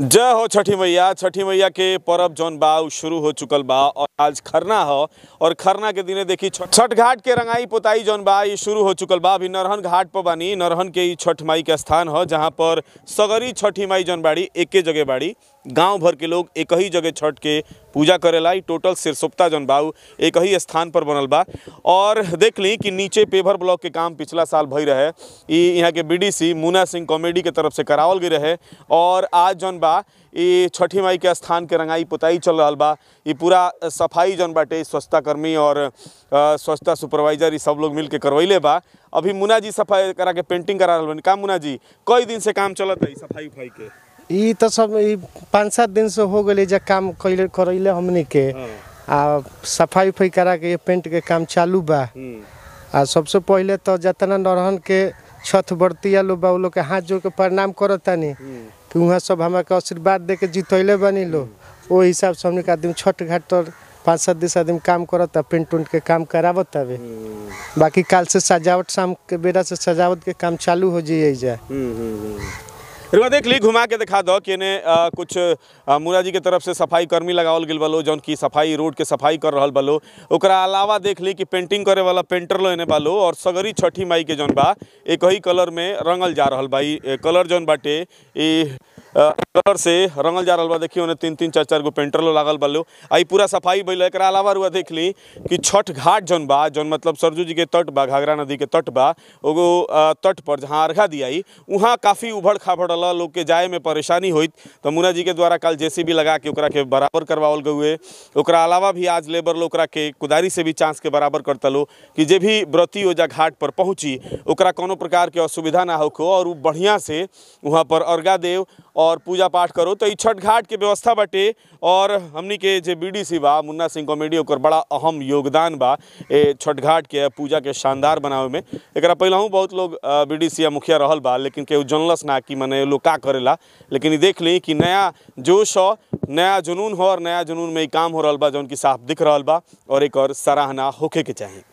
जय हो छठी मैया छठी मैया के पर्व जौन बा शुरू हो चुकल बा और आज खरना हो और खरना के दिने देखी छठ घाट के रंगाई पोताई जौन बा ये शुरू हो चुकल बा अभी नरहन घाट पर बानी नरहन के छठ माई के स्थान हो जहाँ पर सगरी छठी माई जौन बाड़ी एके जगह बाड़ी गांव भर के लोग एक ही जगह छठ के पूजा करेला टोटल सिरसुप्ता जन बाऊ एक ही स्थान पर बनल बा और देख ली कि नीचे पेभर ब्लॉक के काम पिछला साल भई रहे यहाँ के बीडीसी मुना सिंह कॉमेडी के तरफ से करावल गई रहे और आज जौन बा छठी माई के स्थान के रंगाई पुताई चल रहा बा पूरा सफाई जौन बाटे स्वच्छता कर्मी और स्वच्छता सुपरवाइजर ये सब लोग मिल के करवैले बा अभी मुना जी सफाई करा के पेंटिंग करा रहा का मुना जी कई दिन से काम चलत है सफाई उफाई के ये तो सब पाँच सात दिन से हो गए जब काम कैले करैले के हाँ। आ सफाई उफाई करा के ये पेंट के काम चालू बा हम्म। आ सबसे पहले तो जितना नरहन के छत बरतिया लो बा के हाथ जोड़ के प्रणाम करतानी हम्म। तो वहाँ सब हमारे के आशीर्वाद दे के जीतैले बनी लो वो हम्म। हिसाब से हमने आदमी छठ घाट तर पाँच सात दिन से आदमी काम करता पेंट उंट के काम करावत तबे बाकी कल से सजावट शाम के बेरा से सजावट के काम चालू हो जाए जा रुवा देख ली घुमा के दिखा दो कि आ, कुछ मुरा जी के तरफ से सफाई कर्मी लगावल गल बलो जौन की सफाई रोड के सफाई कर रहा बलो ओकरा अलावा देख ली कि पेंटिंग करे वाला पेंटर लो इन्हें बालो और सगरी छठी माई के जौन बा एक ही कलर में रंगल जा रहा बा कलर जौन बाटे कलर से रंगल जा रहा बा देखिए उन्हें तीन तीन चार चार गो पेंटर लागल बा आई पूरा सफाई भैल एक अलावा रुआ देख ली कि छठ घाट जौन बा जौन मतलब सरजू जी के तट बा घाघरा नदी के तट बा वो तट पर जहाँ अर्घा दिया वहाँ काफ़ी उभड़ खाभड़ रहा लोग के जाए में परेशानी हुई तो मुना जी के द्वारा कल जे लगा के ओकरा के बराबर करवाओल गए अलावा भी आज लेबर लोग के कुदारी से भी चांस के बराबर करता लो कि जे भी व्रती ओजा घाट पर पहुँची ओकरा को प्रकार के असुविधा ना हो और बढ़िया से वहाँ पर अर्घा देव और पूजा पाठ करो तो छठ घाट के व्यवस्था बटे और हमने के जे बी डी सी बा मुन्ना सिंह कॉमेडी और बड़ा अहम योगदान बा छठ घाट के पूजा के शानदार बनावे में एक पहलू बहुत लोग बी डी सी या मुखिया रहल बा लेकिन केहू जनलस ना कि मैंने लोग का करेला लेकिन देख ली कि नया जोश हो नया जुनून हो और नया जुनून में काम हो रहा बा जो कि साफ दिख रहा बा और एक और सराहना होके के चाहिए